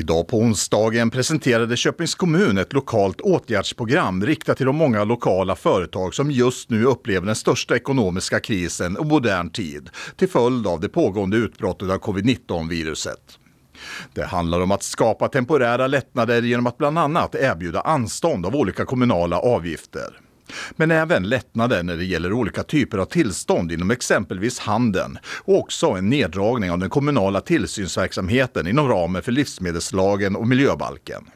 Idag på onsdagen presenterade Köpings kommun ett lokalt åtgärdsprogram riktat till de många lokala företag som just nu upplever den största ekonomiska krisen i modern tid till följd av det pågående utbrottet av covid-19-viruset. Det handlar om att skapa temporära lättnader genom att bland annat erbjuda anstånd av olika kommunala avgifter. Men även lättnader när det gäller olika typer av tillstånd inom exempelvis handeln och också en neddragning av den kommunala tillsynsverksamheten inom ramen för livsmedelslagen och miljöbalken.